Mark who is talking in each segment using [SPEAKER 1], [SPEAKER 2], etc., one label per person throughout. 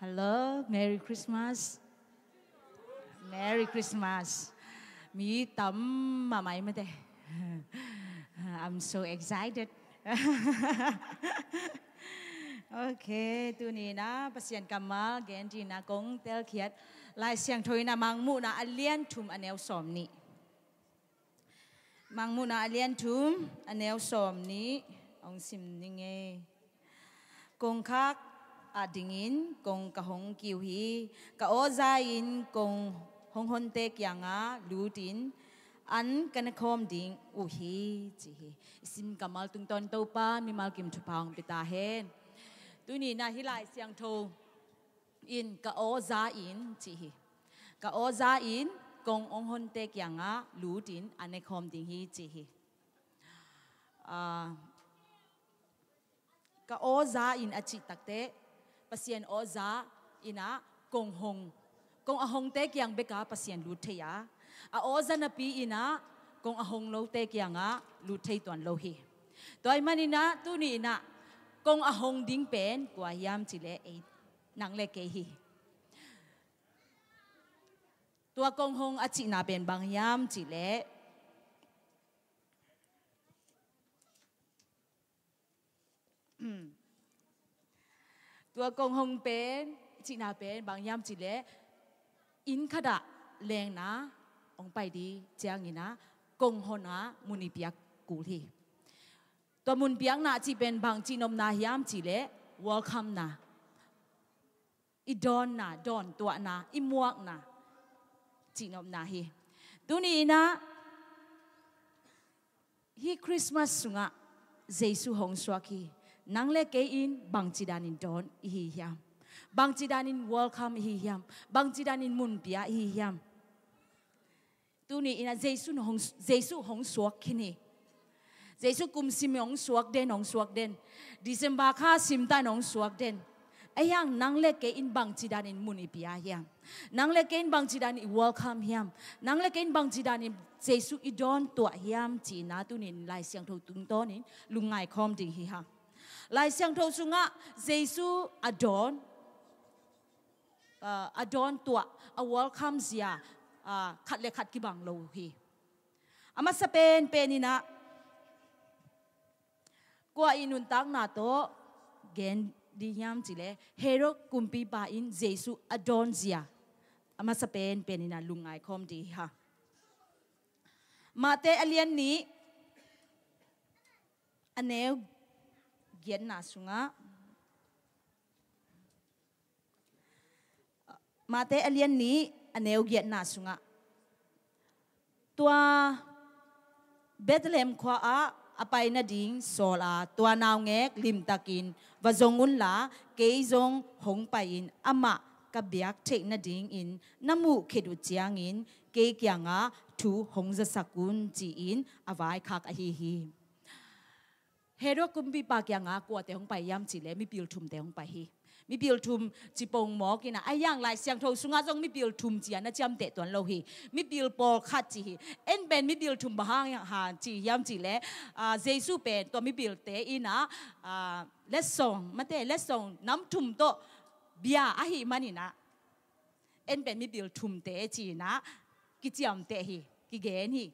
[SPEAKER 1] Hello, Merry Christmas. Merry Christmas. มีตั้มมาไหมมาเด I'm so excited. โอเคตัวนี้นะปเสียนกำมาแกนจีนะกงเตลเคียดลายเสียงทอยนะมังมูนะอเลียนทุมอเนวสอมนี้มังมูนะอเลียนทุมอเนวสอมนี้องซิมยิงเงกงคัก adingin kong kahong kiuhi kaozain kong honghonte kyanga lutin an kanakom ding uhi chi sim kamal tung ton to pa mi mal kim thu paung pita hen tu ni na hilai siang tho in kaozain chi kaozain kong onghonte kyanga lutin anekom ding hi chi a ka oza in achi takte pasien oza ina kong hong kong ahong te kyang beka pasien lu theya a oza za na pi ina kong ahong lo te kyang a lu thei ton lo hi toy manina tu ni ina kong ahong ding pen kwa yam chile e nang le ke hi tua kong hong a chi na pen bang yam chile mm ตัวกงหงเป็นจีนาเป็นบางยามจีเละอินขดะแรงนะองไปดีเจีางนะกงหนะมุนิเปียกกูทีตัวมุนเปียกนะจีเป็นบางจีนมนายามจีเละอลคัมนะอีดอนนะดอนตัวนะอีมวกนะจีนมนาฮีัวนี้นะฮีคริสต์มาสสุงะเจสุหงสวากี nang le ke in bang chi dan in don hi hiam bang chi dan in welcome hi hiam bang chi dan in mun pia hi hiam tu ni ina jesu hong jesu hong suak khini jesu kum sim hong suak den hong suak den december kha sim ta hong suak den ayang nang le ke in bang chi dan in mun ipia hiam nang le ke in bang chi dan i welcome hiam nang le ke in bang chi dan in jesu i don to hiam chi na tu ni lai siang thu tung to ni lungai khom ding hi ha ลายเสียงทสุงะเจสูอดอนอดอนตัวอวอลคัมเสียขัดเลขัดกีบังโลฮีอามาสเปนเป็นนี่นะกว่าอินุนตักนาโตเกนดียามจิเลเฮโรกุมปีปาอินเจสูอดอนเสียอามาสเปนเป็นนี่นะลุงไอคอมดีฮะมาเตอเลียนนี้อันเนว gen na sunga mate alian ni aneu gen na sunga tua Bethlehem kwa a apai na ding sola tua naw ngek lim takin và zongun la ke zong hong in, ama ka biak te na ding in namu khidu chiang in ke kyanga thu hong za sakun chi in avai khak a hi hi เฮโรกุมบีปากยังอากวัวเตหงไปยามจีเลมีบิลทุมเตหงไปฮีมีบิลทุมจีปงหมอกินะไอ้ย่างไรเสียงโทสุงาจงมีบิลทุมจีนะจำเตตัวเราฮีมีบิลปอลขัดจีเอ็นเป็นมีบิลทุมบ้างอย่างหาจียามจีเลอ่าเจสุเป็นตัวมีบิลเตอีนะอ่าเลสซองมาเตเลสซองน้ำทุมโตเบียอาฮีมันนี่นะเอ็นเป็นมีบิลทุมเตจีนะกิจยามเตฮีกิเกนฮี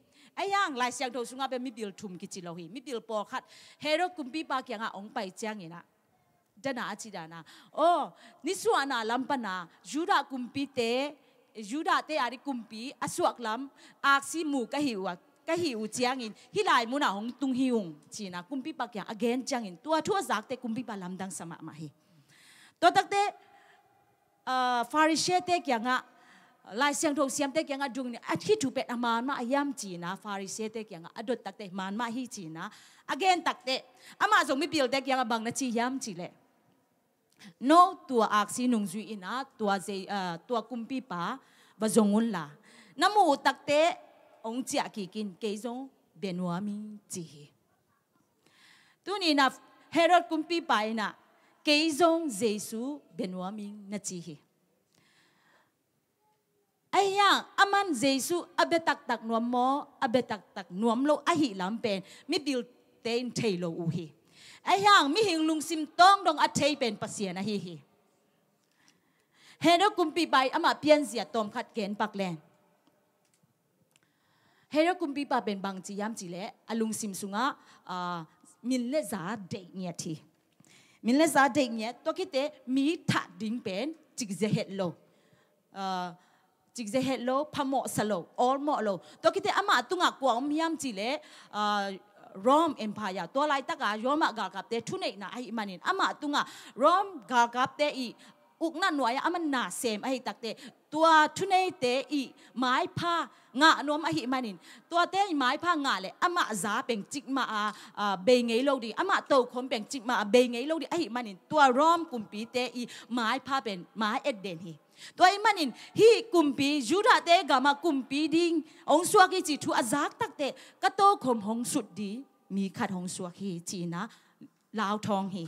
[SPEAKER 1] อย่างลายเสียงทศงาเป็นมิบิลทุมกิจิโลหิมิบิลปอคัดเฮโรคุมปีปากยังอองไปจังยินะดานาจิดานาโอ้นิสวานาลัมปนายูดาคุมปีเตยูดาเตอาริคุมปีอสวกลัมอาซิมูกะหิวะกะหิวจังยินฮิลายมุนาองตุงฮิวงจีนาคุมปีปากยังอเกนจังยินตัวทั่วจากเตคุมปีปาลัมดังสมะมาหิตัวตักเตฟาริเชเตกยังอ่ะ lai siang thâu siam te kyang adung ni at hi tu pet aman ma ayam chi na farise te kyang adot tak te man ma hi chi na again tak te ama zo mi bil te kyang bang na chi yam chi le no tua aksi nung zui ina tua ze uh, tua kumpi pa ba zongun la namu tak te ong chi ki kin ke zong benwa mi chi hi tu ni na herod kumpi pa ina ke zong jesu benwa mi na chi hi ไอ้ยังอามันเจสุอาเบตักตักนวมมออาเบตักตักนวมโลอหิลำเป็นมิบิลเตนเทโลอูฮีไอ้ยังมิหิงลุงซิมต้องดองอัเทเป็นปัสเสียนะฮีฮีเฮนดกุมปีใบอามาเปียนเสียตอมขัดเกนปักแลนเฮนดกุมปีปาเป็นบางจียามจีเละอลุงซิมสุงะมินเลซาเดกเนียทีมินเลซาเดกเนียตัวคิดเตมีถัดดิ้งเป็นจิกเจเฮตโลจิกเจเฮโลพมอสโลออลมอโลตัวคิดเตอามาตุงกัวอมยามจิเลรอมเอ็มพายาตัวไรตะการอมกากับเตทุนเอกนะไอมันินอามาตุงกรอมกากับเตอีอุกนั่นหน่วยอามันนาเซมไอตักเตตัวทุนเอเตอีไม้ผ้างะนวมอหิมันิน ตัวเตไม้ผ้างะเลยอามาจาเป่งจิกมาเบงไงโลดีอามาโตคมเป่งจิกมาเบงไงโลดีไอหิมันิน ตัวรอมกุมปีเตอีไม้ผ้าเป็นไม้เอ็ดเดนฮีตัวเอ้มันอินฮีกุมปีจูดาเตกามากุมปีดิงองสวกิจิทุอาจักตักเตกะโตคมหงสุดดี มีขัดหงสวกิจีนะลาวทองฮี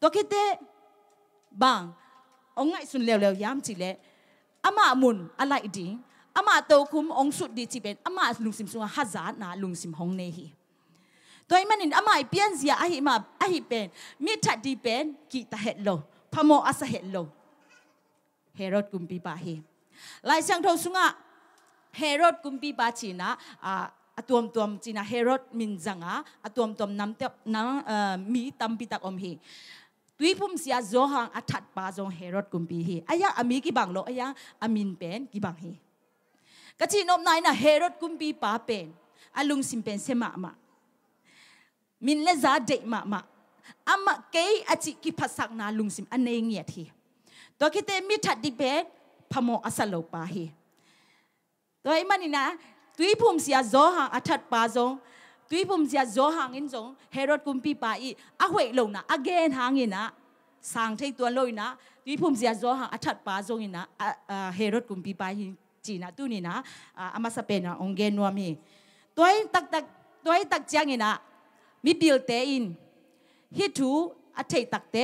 [SPEAKER 1] ตัวคิดเตบางองไงสุนเลวเลวยามจิเลอามามุนอะไรดิงอามาโตคุมองสุดดีจีเป็นอามาลุงสิมสุวฮะจานะลุงสิมหงเนฮีตัวเอ้มันอินอามาเปียนเสียอาหิมาอาหิเป็นมีทัดดีเป็นกีตาเห็ดโลพโมอาสเห็ดโลฮโรดกุมปีบาฮีลายเซียงทสุงะเฮโรดกุมปีบาจีนะตัวมตัวจีนะเฮโรดมินจังะตัวมตัวนำเต็มนำมีตั้มปิตักอมฮีตุยพุ่มเสียโจหังอัดปาจงเฮโรดกุมปีฮีอายะอมีกี่บังโลอายะอมินเป็นกี่บังฮีก็ชีนอบนายนะเฮโรดกุมปีปาเป็นอาลุงสิมเป็นเสมาะมามินเลซาเดมะมาอามะเกยอจิกิภาษานาลุงสิมอเนงเงียทีตัวคิดเตมิถัดดิเบตพมอสลปาเฮตัวไอ้มันนี่นะตุยพุ่มเสียโซหังอัฐปาซงตุยพุ่มเสียโซหังอินซงเฮโรดกุมปีปาอีอะหวยลงนะอเกนหางินะสังเทตัวลอยนะตุยพุ่มเสียโซหังอัฐปาซงอินะเฮโรดกุมปีปาฮีจีนะตุนี่นะอามาสเปนะองเกนวามีตัวไอ้ตักตักตัวไอ้ตักเจียงอินะมีบิลเตอินฮิทูอัฐตักเต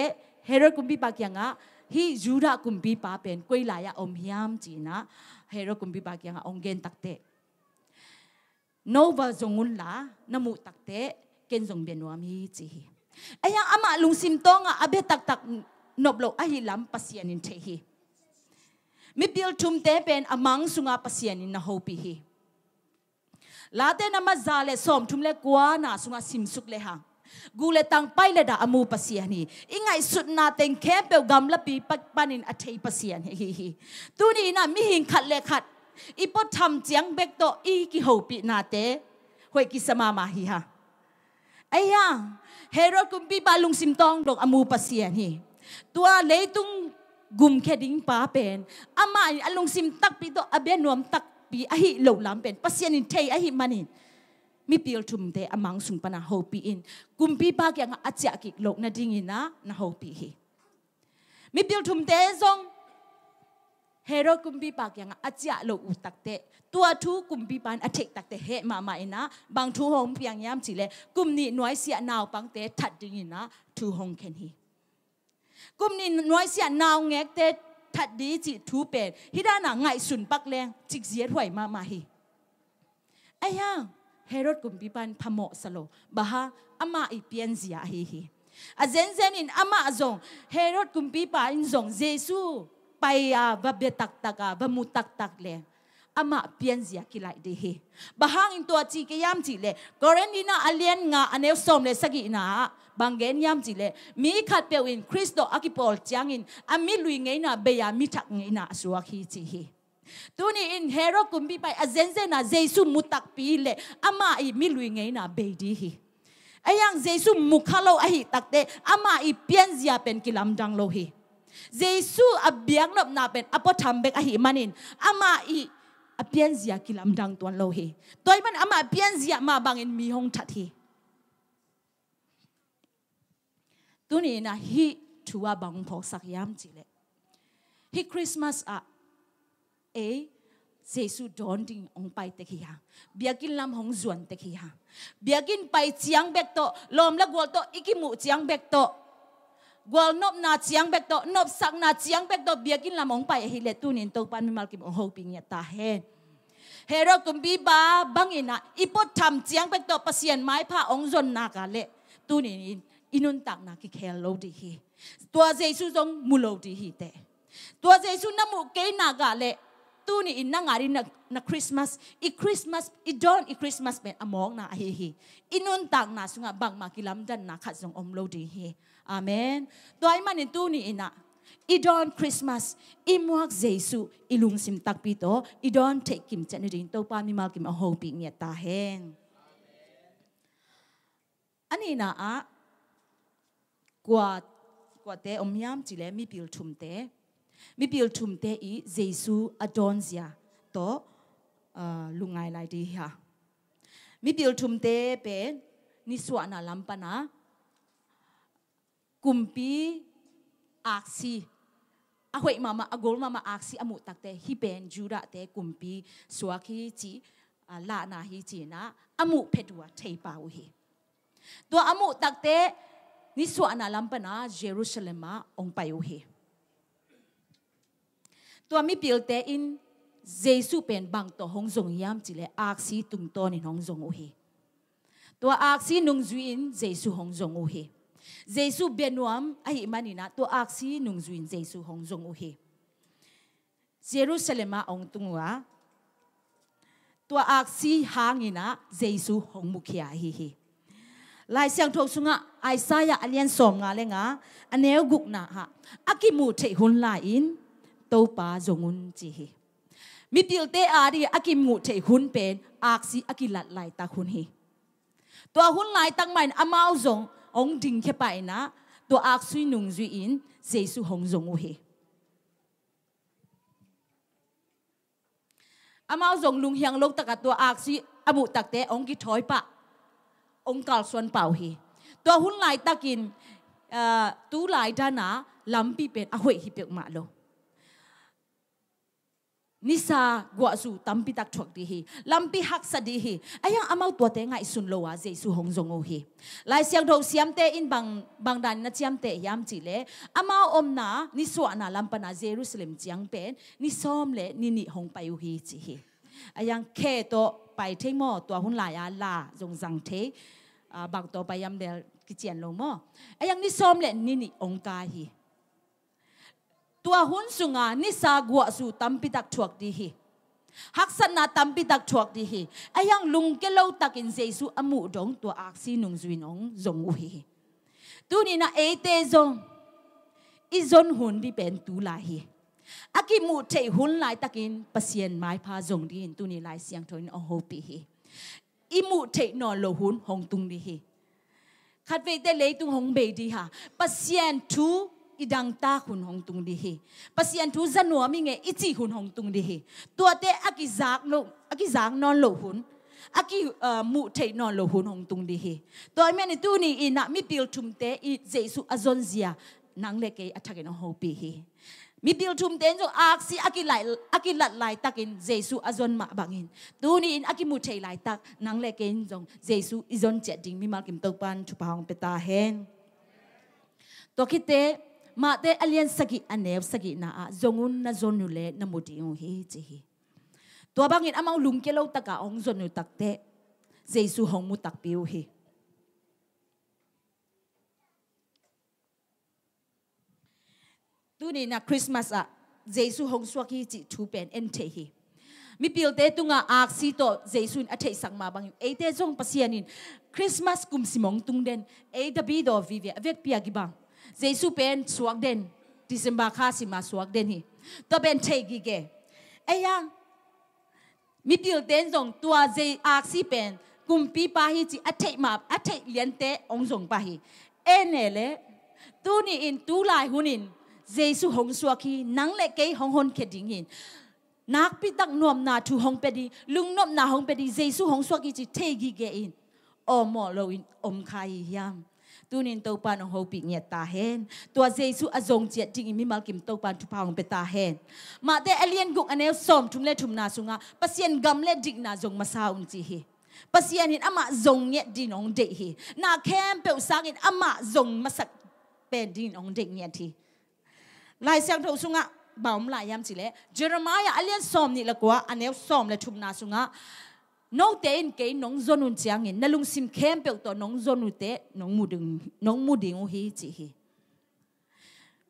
[SPEAKER 1] เฮโรดกุมปีปากียงอ่ะ hi jura kumbi pa pen koi la ya om hiam chi na hero kumbi pa kyang ong gen takte no ba zongul la namu takte ken zong ben wa mi chi hi aya ama lung sim to nga abe tak tak noblo a hi lam pasian in the hi mi bil tum te pen amang sunga pasian in na hopi hi late nama zale som tum le kwa na sunga sim suk le hang กูเลตังไปเลดาอมูปเสียนี่ยังไงสุดนาเต็งแคมเปลกำลับปีปักปันินอัจฉปเสียนฮิฮิฮิตัวนี้นะมีหิงขัดเลขัดอีปอทำเจียงเบกโตอีกิหูปีนาเตห่วยกิสมามาฮิฮะเอ้ยเฮโรดกุมปีบาลุงซิมตองดอกอมูปเสียนี่ตัวเลตุงกุมแค่ดิ้งป้าเป็นอามาอลุงซิมตักปีโตอเบนวมตักปีอหิโหลวลำเป็นปเสียนินเทอหิมานิน mi pil thum te amang sung pana ho pi in kumpi pa kya nga achya ki lok na ding ina na ho pi hi mi pil thum te zong hero kum kumpi pa kya nga achya lo u tak te tua thu kum kumpi pan athek tak te he ma ma ina bang thu hong piang yam chi le kum ni noi sia naw pang te that ding ina thu hong ken hi kum ni noi sia naw ngek te that di chi thu pen hi da na ngai sun pak leng chik zier hoi ma ma hi ayang Herod kum pipan phamo salo baha ama ipian zia hi hi a zen zen in ama zong Herod kum pipa in zong Jesu paya ba betak taka ba mutak tak le ama pian zia ki lai de he bahang in to chi ke yam chi le korendina alien nga anew som le sagi na bangen yam chi mi khat pe win christo akipol tiangin, ami lui ngei na beya mi thak ngei na suwa khi chi hi tuni in hero kumbi pai azenze na Jesus mutak pile ama i milui ngai na beidi hi ayang jesu mukhalo ahi takte ama i pianzia pen kilam dang lo hi jesu abiang nop na pen apo thambek ahi manin ama i apianzia kilam dang tuan lo hi toiman ama apianzia ma bangin mi hong that hi tuni na hi thua bang pho sak yam chile hi christmas a เอ哎，耶稣断定องไปเตกี้ฮะเบียกินลำหงส่วนเตกี้ฮะเบียกินไปเจียงเบกโตลมละกวลโตอีกิมูเจียงเบกโตกวลนบนาเจียงเบกโตนบสักนาเจียงเบกโตเบียกินลำองไปเฮเลตุนินโตปันมิมาลกิมองหูปิงยตาเฮเฮโรกุมบีบาบังอินะอีปดทำเจียงเบกโตประเสียนไม้ผ้าองจนนากาเลตุนินอินุนตักนากิเคลโลดีฮีตัวเยซูจงมุโลดีฮีเตตัวเยซูนมุเกนากาเล tuni inna nga na, na Christmas, i-Christmas, i-don i-Christmas men among na ahihi. Inuntang na sunga bang makilamdan na katsong omlo dihi. Amen. Doay man tuni ina. don Christmas, imuak Jesu, ilung simtak pito, don take kim chan din to pa mi malkim a hoping yet tahen. Ani na a, kwa, kwa te omyam chile mi pil chum te, mi bil thum te i jesu adon zia to uh, lungai lai di ha mi bil thum te pe ni suana lampana kumpi aksi ahoi mama agol mama aksi amu takte hi pen jura te kumpi suaki chi la na hi chi na amu pedua theipa u hi to amu takte ni suana lampana jerusalem ma ong pai u hi ตัวมิปิลเตอินเจสุเป็นบางตัวหงจงยามจิเลอาซีตุงตัวในหงจงอุเฮตัวอาซีนุงจุอินเจสุหงจงอุเฮเจสุเบนวมไอมันนี่นะตัวอาซีนุงจุอินเจสุหงจงอุเฮเยรูซาเล็มองตุงวะตัวอาซีหางินะเจสุหงมุขยาฮีฮีลายเสียงทกสุงะไอซายะอเลียนสอมงาเลงะอันเนวกุกนะฮะอากิมูเทหุนลาอิน tô pa zongun chi hi mi pil te a ri akim ngu thei hun pen ak si akilat lai ta hun hi to hun lai tang mai amao zong ong ding khe pai na to ak sui nung zui in sei su hong zong u hi amao zong lung hiang lok taka to ak si abu tak te ong ki thoi pa ong kal suan pau hi to hun lai takin uh, tu lai dana lampi pen a hoi hi pek ma lo nisa guazu tampi tak chok di hi lampi hak sa di hi ayang amau tua te ngai sun lowa je su hong zongo hi lai siang do siam te in bang bang dan na siam te yam chi le amau om na ni so na lampa na jerusalem chiang pen ni som le ni ni hong pai hi chi hi ayang khe to pai the mo tua hun la ya la jong jang the bang to pai yam del ki chen lo mo ayang ni som le ni ni ong ka hi tua hun sunga ni sa gua su tampi tak chuak di hi haksan na tampi tak chuak di hi ayang lung ke lo takin jesu amu dong tua aksi nung zuin ong zong u hi tu ni na e te zong i zon hun bi pen tu la hi aki mu te hun lai takin pasien mai pha zong di hin tu ni lai siang thoin o ho pi hi i mu te no lo hun hong tung di hi khat ve te le tung hong be di ha pasien tu idang ta khun hong tung di hi pasian thu zanua mi nge ichi khun hong tung di hi tuate aki zak no aki zak non lo hun aki uh, mu te non lo hun hong tung di hi toy me ni tu ni i na mi pil thum te i jesu azon zia nang le ke athagen ho pi hi mi pil thum ten jo ak si aki lai aki lat lai takin jesu azon ma bangin tu ni in aki mu te lai tak nang le ke in jong jesu izon che ding mi mal kim to pan chu pa hong pe ta hen to ki te ma te alien sagi anew sagi na a zongun na zonule na mudi ung hi chi hi tua bangin amang lungke lo taka ong zonu takte jesu hong mu tak piu hi tu ni na christmas a jesu hong swaki chi thu pen en te hi mi pil te tunga ak si to jesun a thei sang ma bang e te jong pasianin christmas kum simong tung den e da bi do vi ve vek pia gi bang เจสุเป็นสวกเดนดิสมบาคาสิมาสวกเดนฮีตัวเป็นเทกิเกเอยังมีดีลวเดนจงตัวเจอาซีเป็นกุมพีปาฮีจีอัตเทมาอัตเทเลียนเตองจงปาฮีเอเนเลตัวนี้อินตัวลายหุนิน เจสุหงสวกีนังเลเกยหงหนเคดิงิน นักพิทักนวมนาทูหงเปดี ลุงนวมนาหงเปดี เจสุหงสวกีจีเทกิเกอินอมอลอินอมคายยัง tunin to pan ho pi nge ta hen to jesu azong che ting mi mal kim to pan thu paung pe ta hen ma te alien guk ane som thum le thum na sunga pasien gam le dik na zong masa un chi hi pasien hin ama zong nge di nong de hi na kem pe usang in ama zong masak pe di nong de nge thi lai sang tho sunga baum lai yam chi le jeremiah alien som ni la kwa ane som le thum na sunga น้องเตนเกยน้องจนุนจีงเงินนลุงซิมเข้มเปิยตัวน้องจนุเตน้องมุดงน้องมุดึงโอฮีจีฮี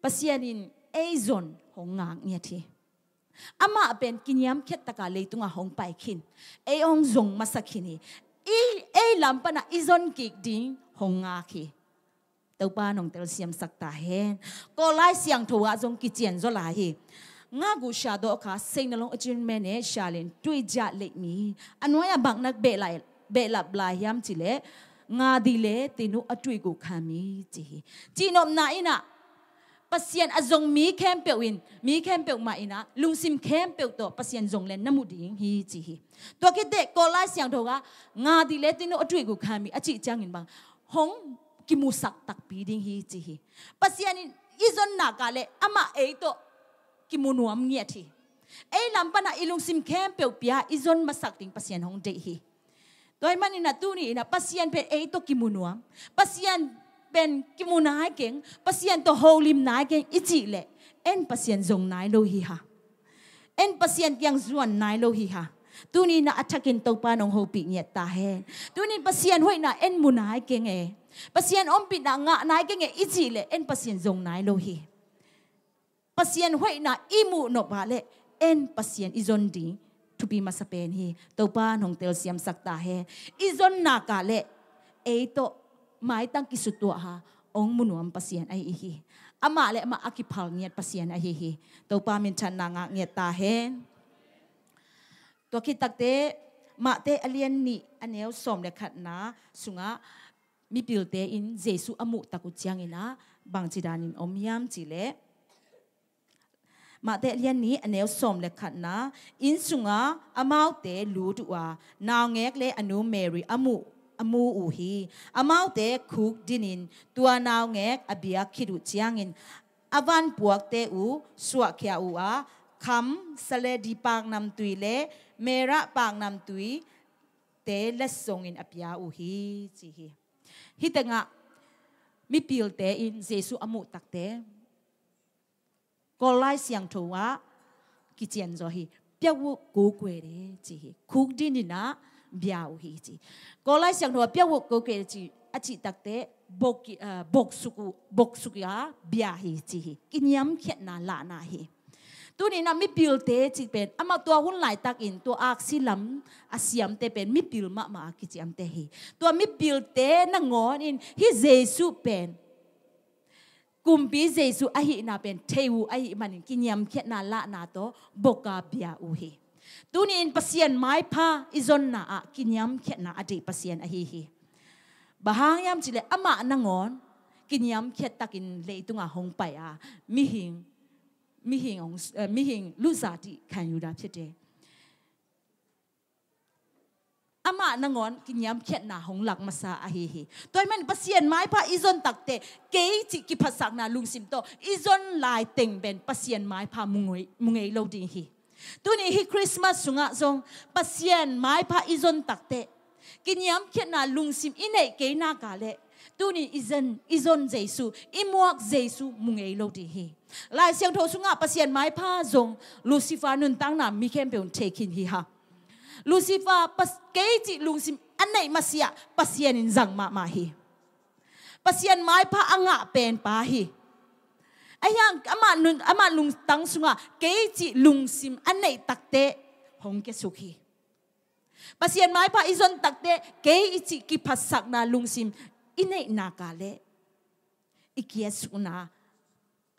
[SPEAKER 1] ปัสยานินเอจนหงงางเนี่ยทีอามาเป็นกิญยามเข็ดตะกาเลยตุงหงไปขินเอองจงมาสักขินีอีเอลำปนะอีจนกิกดิ้งหงงาคีเต้าป้าน้องเตลเสียมสักตาเห็นก็ไล่เสียงถัวจงกิเจียนจลาฮีငါကိုရှာတော့အခါစိတ်နှလုံးအကျဉ်းမဲ့နဲ့ရှာလင်တွေ့ကြလိမ့်မည်အနွားရဘန်နက်ဘဲလိုက်ဘဲလပ်လာယမ်ချီလေငါဒီလေတင်တို့အတွေ့ကိုခံမည်ကြည်ကြည်နော်နာအင်းနာပစျန်အဇုံမီကမ်ပဝင်မီကမ်ပမအင်းနာလူစင်ကမ်ပတော့ပစျန်ဇုံလဲနမှုဒင်းဟီကြည်တော့ကိတဲ့ကောလာဆောင်တော့ကငါဒီလေတင်တို့အတွေ့ကိုခံမည်အချစ်ချန်ငင်ပါဟုံးကိမူစက်တက်ပီဒင်းဟီကြည်ပစျန် izon nakale ama eito ki munu am ngia thi ei lampana ilung sim khem pe pia izon masak ting pasien hong dei hi toy mani na tu ni na pasien pe ei to ki munu am pasien ben ki munai keng pasien to holim nai keng ichi le en pasien zong nai lo hi ha en pasien yang zuan nai lo hi ha tu ni na attakin to pa nong ho pi nyet ta he tu ni pasien hoi na en munai keng e pasien om pi na nga nai keng e ichi le en pasien zong nai lo hi pasien hoi na imu no ba le en pasien izon di to be masapen hi to pa nong tel siam sakta he izon na ka le e to mai tang kisutwa ha ong munuam pasien ai hi ama le ma akipal ngiat pasien ai hi to pa min chan na nga ngiat ta he to ki takte ma te alien ni anel som le khat na sunga mi pilte in jesu amu taku chiang ina bang chidanin om yam chile มาแต่เรียนนี้อันเนวสมเลยขัดนะอินสุงะอามาเตลูดัวนาวเงกเลอนุเมรีอมุအမူအူဟီအမောက်တဲ့ခုဒင်းင်တူအနောင်ငဲအဘိယခိရုချ ्यांग င်အဝန်ပွက်တဲ့ဦးစွာခရဦးအားคำสเลดีปางนำตุยเลเมระปางนำตุยเตและทรงอินอภิยาอุฮีจีฮีฮิตงะมิปิลเตอินเจสุอมุตักเตก็ไล่เสียงถูกอ่ะกิจเจนจะฮีเปียวกูเกเรจีคุกดินนะเบียวฮีจีก็ไล่เสียงถูกเปียวกูเกเรจีอาจิตักเตะบกบกสุกุบกสุกุอาเบียฮีจีฮีกินยำเขียนนาลานาฮีตัวนี้นะมิปิลเตจิเป็นอามาตัวหุ่นไหลตักอินตัวอักซิลัมอาเซียมเตเป็นมิปิลมามากิจยำเตฮีตัวมิปิลเตนังงอนอินฮิเจสุเป็น kumbi jesu ahi na pen theu ahi manin kinyam khet na la na to boka bia uhi tuni in pasien mai pha izon na a kinyam khet na ade pasien ahi hi bahang yam chile ama nangon kinyam khet takin leitunga hong pai a mi hing mi hing mi hing lu za ti khan yu da phit de ama nangon kinyam khet na hong lak masa ahi hi toy man pasien mai pa izon takte ke chi ki phasak na lung sim to izon lai teng ben pasien mai pa mungoi mungei lo ding hi tu ni hi christmas sunga zong pasien mai pa izon takte kinyam khet na lung lungsim inei ke na ka le tu ni izon izon jesu imuak jesu mungei lo ding hi lai siang tho sunga pasien mai pa zong lucifer nun tang na mi khem peun thekin hi ha Lucifer pas kei chi lung sim anai masia pasian in zang ma ma hi pasian mai pa anga pen pa hi ayang ama nun ama lung tang sunga kei chi lung sim anai takte hong ke sukhi pasian mai pa izon takte kei chi ki phasak na lung sim inai na kale ikias una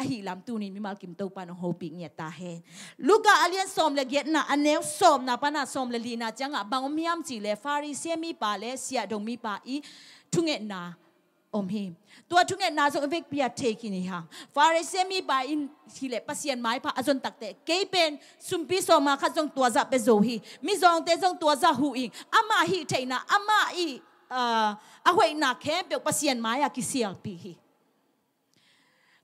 [SPEAKER 1] hi lam tu ni mi mal kim to pan no hopi nge ta he luka alian som le get na anew som na pa na som le lina changa bang miam chi le fari se mi pa le sia dong mi pa i thu nge na om hi tua thu nge na so vek pia te ni ha fari se mi pa in hi le pasien mai pa azon tak te ke pen sum pi so ma kha jong tua za pe zo hi mi jong te jong tua za hu i ama hi theina ama i a hoi na khem pe pasien mai a ki sial pi hi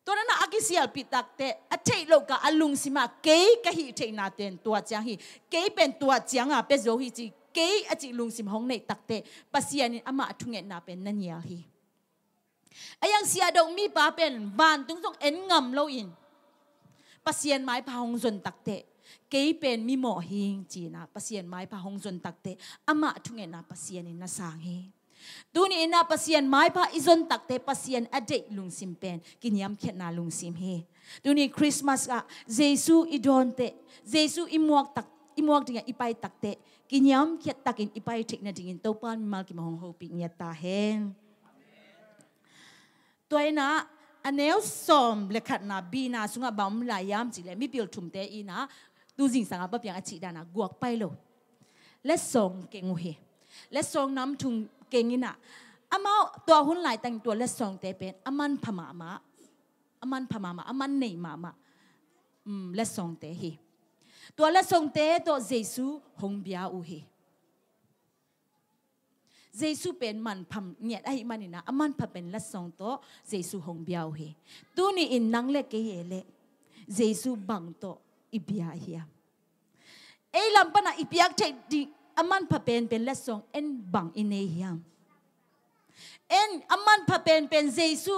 [SPEAKER 1] ตัวนั้นอากิเสียปิดตักเตะอาเทโลกาอลุงสิมาเกย์กะฮีเทนาเตนตัวจังฮีเกย์เป็นตัวจังอ่ะเป็นโจฮีจีเกย์อาจิลุงสิมหงในตักเตะปัสยานิอามาทุงเงินนาเป็นนันยาฮีไอยังเสียดงมีปาเป็นบานตุงตรงเอ็นงำรลอินปัสยานไม้พาหงจนตักเตะเกย์เป็นมีหมอฮิงจีนะปัสยานไม้พาหงจนตักเตะอามาทุงเงินนาปัสยานินาสางฮี tuni ina pasien mai pa izon takte pasien ade lungsim pen kiniam lung sim he tuni christmas ka jesu idonte jesu imuak tak imuak dinga ipai takte kiniam khet takin ipai thikna dingin topan mal ki mahong ho pi nya ta hen toina anel som lekhatna bina sunga bam la yam chile mi pil te ina tu jing sanga pa pyang achi dana guak pailo let song kengu he let song nam thung เก่งอินะอามาตัวหุ่นหลายแต่งตัวและสองเตเป็นอามันพมามาอามันพมามาอามันเนยมามาอืมและสองเตเฮตัวและสองเตตัวเจสุหงบียาอูเฮเจสุเป็นมันพมเนี่ยไอ้มันนี่นะอามันพมเป็นและสองตัวเจสุหงบียาอูเฮตัวนี้อินนังเล็กเฮเล็กเจสุบังตัวอิบิอาเฮียไอ้ลำปะนะอิบิอาใจดีอามันพเป็นเป็นเลสองเอ็นบังอินเอียมเอ็นอามันพเป็นเป็นเยซู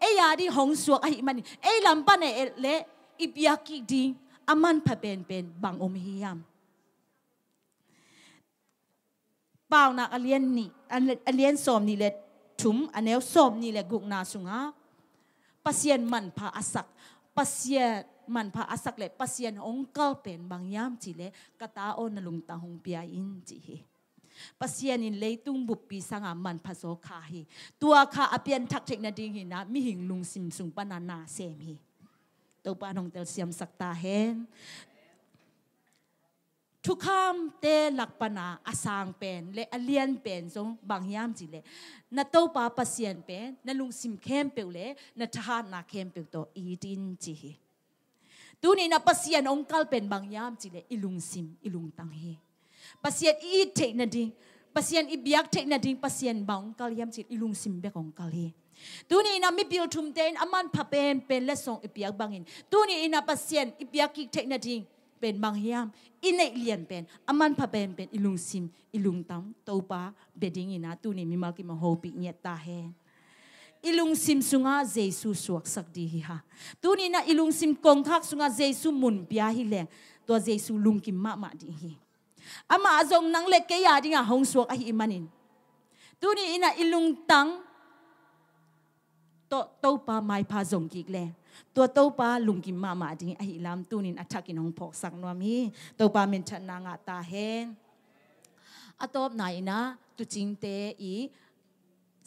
[SPEAKER 1] เอยาดีหงสวกไอมันเอลำปันเอเลอิบยากิดีอามันพเป็นเป็นบังอมเฮียมเปล่านักอเลียนนี่อันอเลียนสอมนี่เลยถุมอันเลวสอมนี่เลยกุกนาสุงะปัสเซยนมันพาอสักปัสเซียมันพาอาศักเลยปัสเซียนองค์ลเป็นบางยามจิเลกตาโอนัลุงตาหงเปียอินจีเฮปัสเซียนินเลยตุงบุปปีสังมันพโซคาฮีตัวคาอเปียนทักเทคนาดิงหินะมิหิงลุงซิมสุงปนานาเซมีตัวปานองเตลเซียมสักตาเฮนทุกคำเตลักปนาอาสางเป็นและอเลียนเป็นทรงบางยามจิเลนัตโตปาปเสียนเป็นนัลุงซิมเข้มเปลวเลยนัทหานาเข้มเปลวัตอีดินจีตัวนี้นัปเสียนองค์กลเป็นบางยามจิเลอิลุงซิมอิลุงตังเฮปเสียนอีเทนดิงปเสียนอีบยักเทนดิงปเสียนบางกลยามจิอิลุงซิมเบกองกลเฮตัวนี้นัมิบิลทุมเตนอามันพับเป็นเป็นและทรงอีบยักบางอินตัวนี้นัปเสียนอีบยักกิเทนดิงเป็นบางยามอินเอเลียนเป็นอามันพะเป็นเป็นอิลุงซิมอิลุงตังโตปาเบดิงินะตูนี่มีมากิมาโฮปิเนียตาเฮอิลุงซิมสุงาเจสุสวกสักดีฮิฮะตูนี่นะอิลุงซิมกงทักสุงาเจสุมุนเปียฮิเลตัวเจสุลุงกิมมามาดีฮิอามาจงนังเล็กเกียดิงาหงสวกอหิมันินตูนี่นะอิลุงตังโตโตปาไมพาจงกิกเลตัวเต้าปลาลุงกิมมามาจริงไอ้ลามตูนินอัฐกินของพอกสักนวมีเต้าปลาเมนชนางาตาเฮนอตอบไหนนะตุจิงเตอี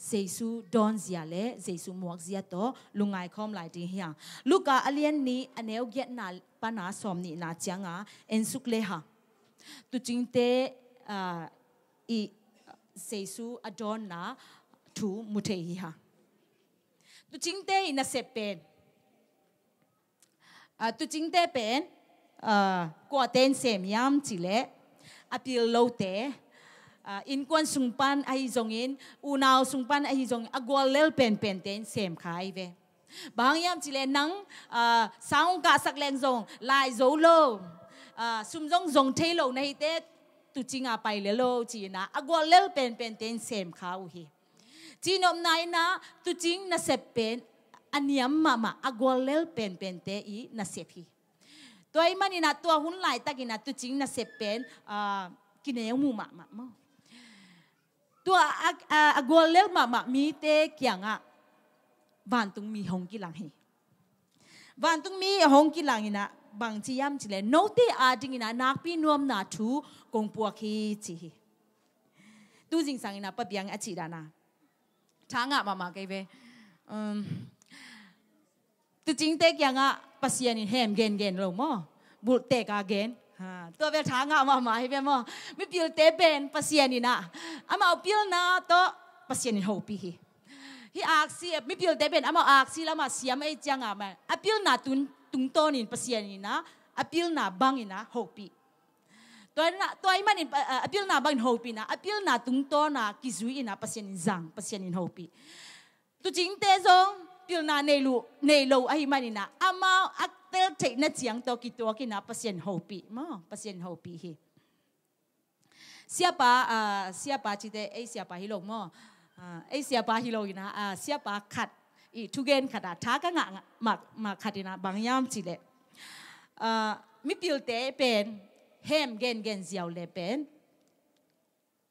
[SPEAKER 1] เซซูดอนเซียเลเซซูมวกเซียโตลุงไงคอมไลดิเฮียลูกาอเลียนนี้อเนวเกียนาปนาสอมนี่นาจียงาเอ็นสุกเลฮะตุจิงเตอีเซซูอดอนนาทูมุเทฮีฮะตุจิงเตอินาเซเป็น tu jing de ben qua ten sem yam chỉ lệ apil lâu te in quan sung pan ai zong in unao sung pan ai zong agwal lel pen pen ten sem khai ve bang yam chỉ lệ nắng sao cả sắc lên zong lại dấu lô sum zong zong thế lâu này te tu jing à bay lệ lô chỉ na agwal lel pen pen ten sem khau hi chỉ nom nay na tu jing na sep pen aniam mama agolel pen pen te i na sep hi toy mani na to hun lai ta gina tu ching na sep pen a kineu mu ma ma mo to agolel mama mi te kyanga van tung mi hong ki lang hi van tung mi hong ki lang ina bang chi yam chile no te a ding ina nak pi nuam na thu kong pu khi chi hi tu jing sang ina pa biang a chi dana a mama ke ve um tu chính tế kia ngã pasian in hem gen gen lo mo bul te ka gen ha to ve tha nga ma mai ve mo mi pil te ben pasian in a ama pil na to pasian in ho hi hi ak si mi pil te ben ama ak si siam ai e chang a ma a pil na tun tung ton in pasian in a a na bang in a ho tôi na tôi mà in appeal na bang hope na appeal na tung to na kizui na pasien in zang pasien in hope tu chính tế zong pilna nei lu nei lo ai manina ama aktel thei na chiang to ki to ki na pasien hopi ma pasien hopi hi siapa a siapa chi de ai siapa hi lo mo ai siapa hi lo ina a siapa khat i thugen khada tha ka nga ma ma khatina bangyam chi le a mi pil te pen hem gen gen ziaw le pen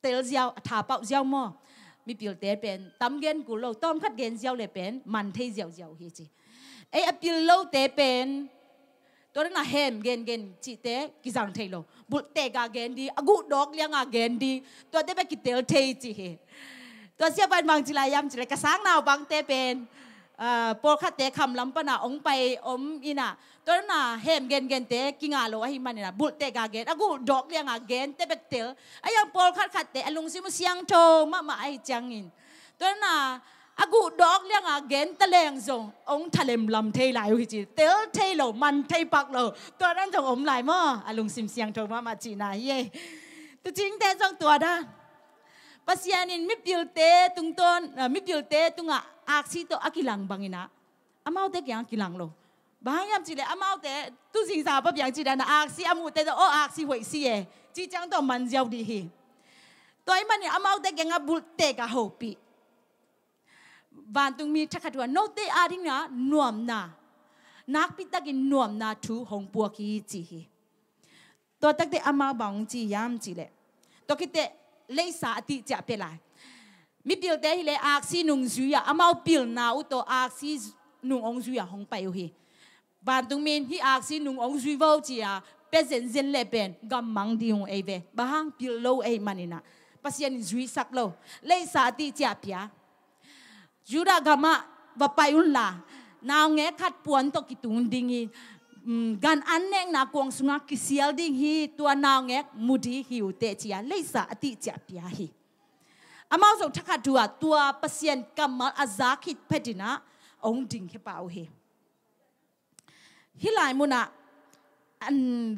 [SPEAKER 1] tel ziaw tha pau ziaw mo mi pil te pen tam gen ku lo tom khat gen ziaw le pen man thei ziaw ziaw hi chi e a pil lo te pen to na hem gen gen chi te ki jang thei lo bu te ga gen di agu dog liang a gen di to te be ki tel thei chi he to sia ban mang chi la yam chi le ka sang nào bang te pen por kha te kham lam pa na ong pai om ina tor na hem gen gen te kinga lo hi man na bul te ga gen agu dok yang a te bek ayang por kha kha te alung si siang tho ma ai chang in tor na agu dok yang a gen ta leng zong ong thalem lam thei lai hi chi tel thei lo man thei pak lo tor ran jong om lai ma alung sim siang tho ma ma na ye tu ching te jong tua da pasianin mi pil te tung ton mi pil te tunga aksito akilang ah, bangina amau te kyang kilang lo bang yam chile amau te tu sing sa pa byang chile na aksi amu te o oh, aksi hoi si ye chi chang to man jaw di hi toy mani amau te kenga bul te ka ho pi ban tung mi thakha tu no te aring na nuam na nak pi takin nuam na thu hong pu ki chi hi to tak te ama bang chi yam chile to kite leisa ati cha pe lai mi pil te hi le ak si nung zu ya amau pil na u to ak si nung ong zu ya hong pai hi ban tung min hi ak si nung ong zu vo chi ya pe zen zen le pen gam mang di hong ei ve ba hang pil lo ei manina pasien zu sak lo le sa ti cha pya jura gama và pai un la nào nghe khát puan to ki tung ding hi mm, gan an neng na kuang sunga sial ding hi tua nào nghe mudi hiu te chi chia le sa ti cha pya hi อมาสุทักขดัวตัวปเสียนกรรมอาซาคิดเพดินะองดิงเขาปาเหฮิลายมุนะ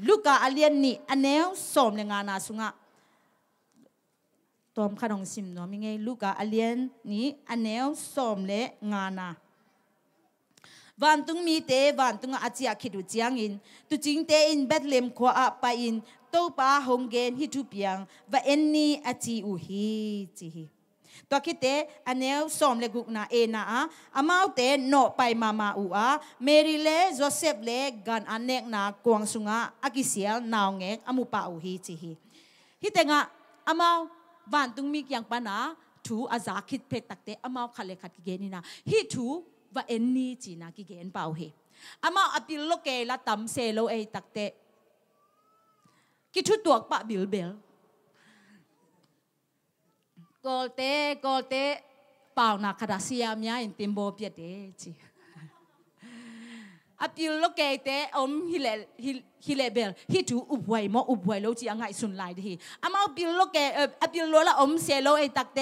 [SPEAKER 1] ลูกาอเลียนนี่อันเนวสมเลงานาสุงะตัวมขนองซิมนัวมิงเงลูกาอเลียนนี่อันเนวสมเลงานาวันตุงมีเตวันตุงอาจียคิดูจียงอิน ตุจิงเตอินเบดเลมขวาอไปอิน to pa hongen hi tu piang va enni achi u hi chi hi to kite anel som le guk na e na a amau te no pai mama u a mary le joseph le gan anek na kwang sunga akisial naw nge amu pa u hi chi hi hi te nga amau van tung mi kyang pa na thu azakit khit pe takte amau khale khat ki ge na hi thu va enni chi na ki gen pau he amau apil lo ke la tam se lo e takte กิชุดตัวปะบิลเบลกอลเตกอลเตเปล่านักขดาเซียมยาอินติมโบเปียเตจีอภิลโลเกเตอมฮิเลฮิเลเบลฮิจูอุบไวมออุบไวโลจีอังไงสุนไลดีอามาอภิลโลเกอภิลโลละอมเซโลเอตักเต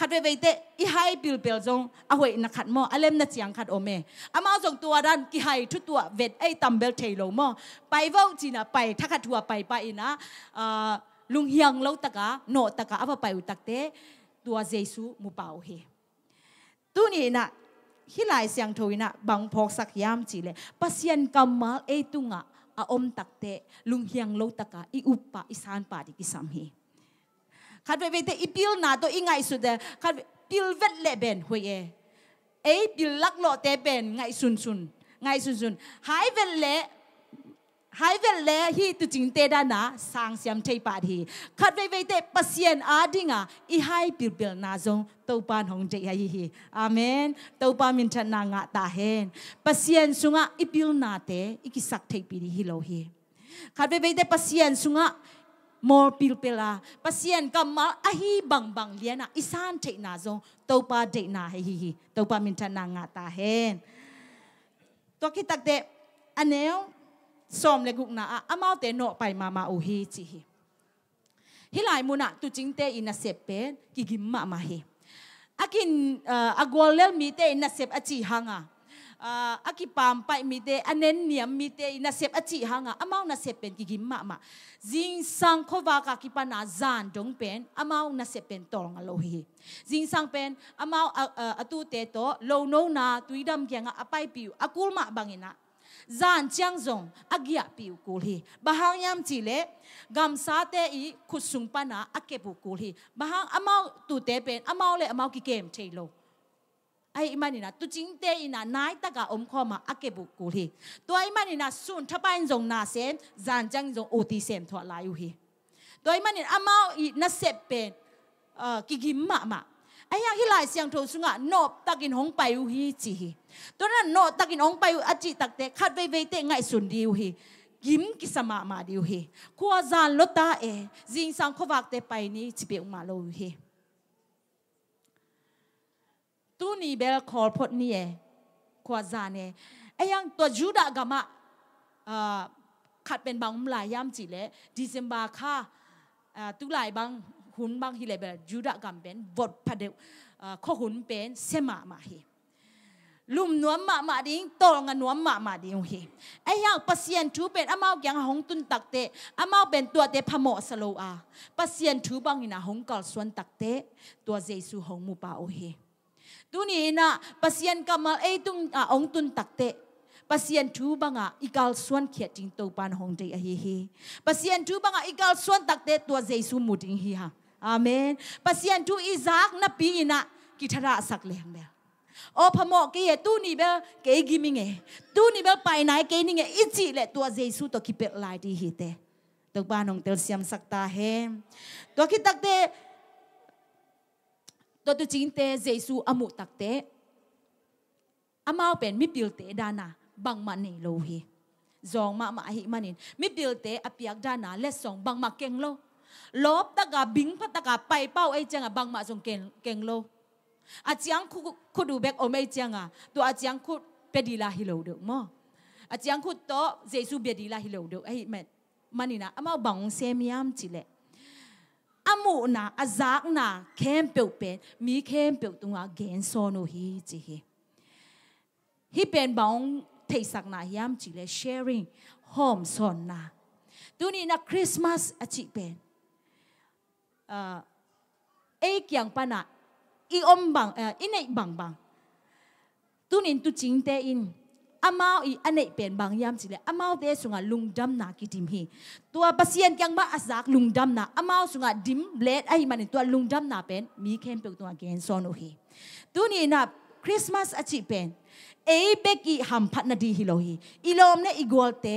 [SPEAKER 1] ขัดเวเวเตอีไฮบิลเบลจงอหวยนักขัดมออเลมนัดเสียงขัดโอเมอามาส่งตัวดันกิไฮทุตัวเวทไอตัมเบลเทโลมอไปว่าจีน่ะไปทักทัวไปไปนะลุงเฮียงเลาตะกาโนตะกาอาวไปอุตักเตตัวเจซูมุปาวเฮตูนี้นะฮิลายเสียงทวินะบางพอกสักยามจีเลยปัสยันกามาเอตุงะอาอมตักเตลุงเฮียงเลาตะกาอีอุปปาอีสานปาดิกิสัมเฮ Kad ve te ipil na to ingai su de kad pil vet le ben hoi e. E pil lak lo te ben ngai sun sun. Ngai sun sun. Hai vet le hai vet le hi tu jing te da na sang siam te pa Kad ve te pasien a dinga i hai pil pil na zong tau pan hong je hi hi. Amen. Tau pa min chan na nga ta hen. Pasien sunga ipil na te ikisak te pi hi lo hi. Kad ve te pasien sunga more pilpila. Pasien ka ma ahibang bang liya na isan take na zong taupa de na hihihi. Taupa minta na nga hen To kitak de aneo som le guk na a amao te no pai mama uhi chihi. Hilai na tu jingte ina sepen ma mahi. Akin uh, agwalel mi te ina sep achi hanga. aki pam pai mi te anen niam mi te na sep achi hanga amau na sep pen ki gim ma ma jing sang khowa ka ki pa na zan dong pen amau na sep pen tong lo hi jing sang pen amau atu te to lo no na tuidam kyanga apai piu akul ma bangina zan chang zong agya piu kul hi bahang yam chile gam sa te i khusung pa na akepu kul hi bahang amau tu te pen amau le amau ki kem thei lo ai imani na tu jing te ina nai ta ga om kho ma ake bu ku hi to ai mani na sun tha ban jong na sem zan jang jong o ti sem tho la yu hi to ai mani amao i na sep pen ki gi ma ma ai yang hi lai siang tho sunga no takin hong pai yu hi chi hi to na no takin hong pai yu a chi tak te khat ve ve te ngai sun di yu hi ยิ้มกิสมามาดิวเฮคัวจานลตาเอจิงสังขวักเตไปนี้จิเปอมาโลเฮตูนีเบลคอ์พดนี่ควาจาเนไอยังตัวยูดากามาขัดเป็นบางหลายย่ำจีเลดิเซมบาค่าตุลายบางหุนบางฮิเลเบลยูดากามเป็นบทพเดข้อหุนเป็นเสมามาฮีลุมนวมมามาดิงตองนวมมามาดิงฮีไอ้ยังปัสยันทูเป็นอามาอย่างหงตุนตักเตะอามาเป็นตัวเตพมอสโลอาปัสยันทูบางอินาหงกอลส่วนตักเตะตัวเจสุหงมูปาโอเฮ Tuni na pasien kamal tung a ong tun takte. Pasien tu banga ikal suan kia ting to pan hong dei ahi hi. Pasien tu banga ikal suan takte tua Yesu muding hi ha. Amen. Pasien tu izak na pi ina kitara sak lehang bel. O pamo ke ye tu ni bel ke e. Tu ni bel pai nai ke e ichi le tua Yesu to kipet lai di hi te. Tau pan hong tel siam sak ta he. Tua kitak te ตัวตัวจริงเตเจซูอมุตักเตอามาเป็นมิบิลเตดานาบังมันนี่โลฮีจองมามาหิมันินมิบิลเตอเปียกดานาเลสองบังมาเก่งโลลบตะกาบิงพัตะกาไปเป้าไอจังอะบังมาจงเก่งเก่งโลอาจียงคุดูเบกโอเมจังอะตัวอาจียงคุเปดีลาฮิโลเดมออาจียงคุโตเจซูเบดีลาฮิโลเดไอเมมันินะอามาบังเซมิยามจิเล amu na azak na kem peu pen mi kem peu tunga gen so no hi chi hi hi pen baung thei sak na hiam chi le sharing home son na tu ni na christmas a chi pen uh, ah, e kyang pa na i om bang uh, i nei bang bang tu nin tu ching te in amau i anei pen bang yam chile amau te sunga lungdam na kitim hi tua pasien kyang ba azak lungdam na amau sunga dim blade ai mani tua lungdam na pen mi khem pe tua gen sonu hi tu ni na christmas achi pen ei beki ham phat na di hi lo hi ilom ne igol te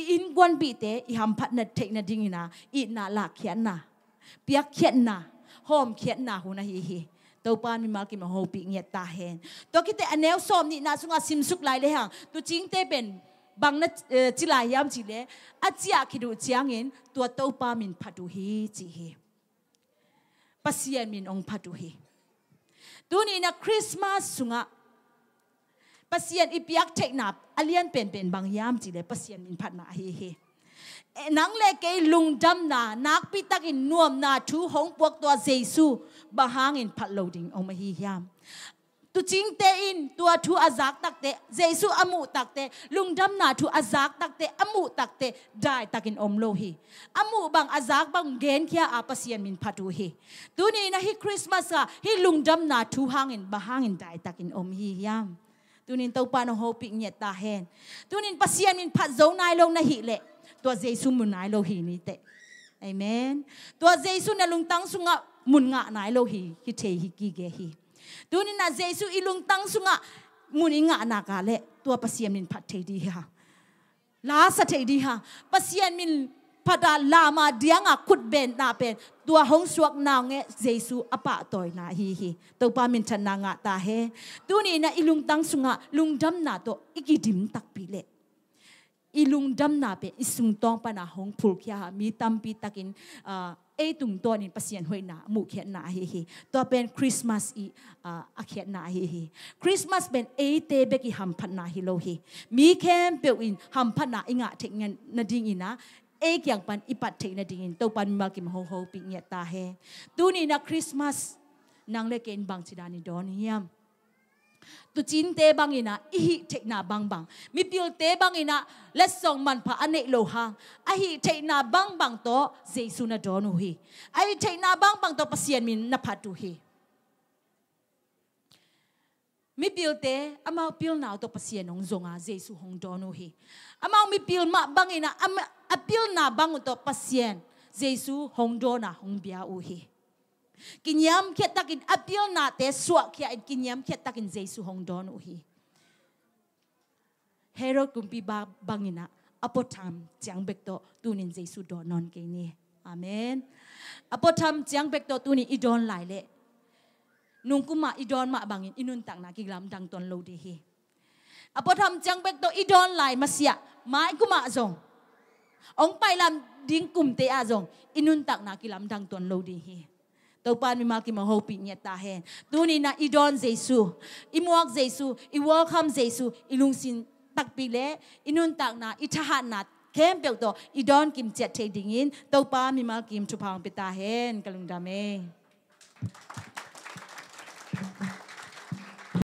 [SPEAKER 1] i in gwan bi te i ham phat na thei na ding ina i na la khian na piak khian na hom khian na hu na hi hi tàu pan mi mal kim ho pi ngiat ta hen to ki te anel som ni na sunga sim suk lai le hang tu ching te ben bang na chi lai yam chi le a chia ki du chiang in tu tàu pa min phatu hi chi hi pasien min ong phatu hi tu ni na christmas sunga pasien ipiak thek nap alian pen pen bang yam chi le pasien min phat na hi hi Eh, nang le ke lung dam na nak pi tak in nuam na thu hong pok to jesu hang in phat loading om hi hiam tu ching te in tua thu azak tak te jesu amu tak te lung dam na thu azak tak te amu tak te dai in om lo hi amu bang azak bang gen kia apasian min phatu hi tu ni na hi christmas ka hi lung dam na thu hangin bahangin dai in om hi hiam tu nin tau pa no hopi nyet ta hen tu nin pasian min phat zo nai lo na hi le ตัวเจสุมุนไหนโลหินี่เตะเอเมน ตัวเจสุในลุงตั้งสุงะมุนงะไหนโลหิฮิเทฮิกิเกฮิตัวนี้นะเจสุอีลุงตั้งสุงะมุนงะนากาเลตัวปัสยามินพัดเทดีฮะลาสเทดีฮะปัสยามินพัดลามาเดียงะคุดเบนนาเป็นตัวหงสวกนางเงเจสุอปะตอยนาฮีฮีตัวปามินชนางะตาเฮตัวนี้นะอีลุงตั้งสุงะลุงดำนาตัวอีกิดิมตักปีเลอีลุงดำนาเป็อิสุงตองปนาหงผูกยามีตัมปีตะกินเอตุงตัวนี้ปเสียนหวยนาหมู่เขียนนาเฮเฮตัวเป็นคริสต์มาสอีอาเขียนนาเฮเฮคริสต์มาสเป็นเอเตเบกิฮัมพันนาฮิโลเฮมีแค่เปียวอินฮัมพันนาอิงะเทงเงินนดิงอินนะเอกียงปันอิปัดเทงนดิงอินตัวปันมากิมโฮโฮปิเงียตาเฮตัวนี้นะคริสต์มาสนางเลเกินบางสิดานิดอนเฮียม tu chin te bang ina i hi na bang bang mi pil te bang ina let song man pha ane lo ha a hi na bang bang to jesu na donu hi a hi na bang bang to pasien min na pha tu hi mi pil te amau pil na to pasien ong zonga jesu hong donu hi amau mi pil ma bang ina am a pil na bang to pasien jesu hong dona hong bia u hi kinyam khia takin apil na te suwa khia in kinyam khia takin jesu hong don uhi, hi herod kumpi ba bangina apotam chang bek to tunin jesu don non ke ni amen apotam chang bek to tuni i don lai le nung kuma i don ma bangin inun tang na ki lam dang ton lo de hi apotam chang bek to i don lai masia mai kuma zong ông bay lam ding kum tế a zong, inun tak na kilam dang ton lâu đi hi Taupan mi malki mo hope niya tahen. Tuni na idon Jesu, imuak Jesu, i welcome Jesu, ilungsin takpile, inuntak na itahat na kem pelto idon kim jet te dingin taupa mi malkim tupang pitahen kalungdame.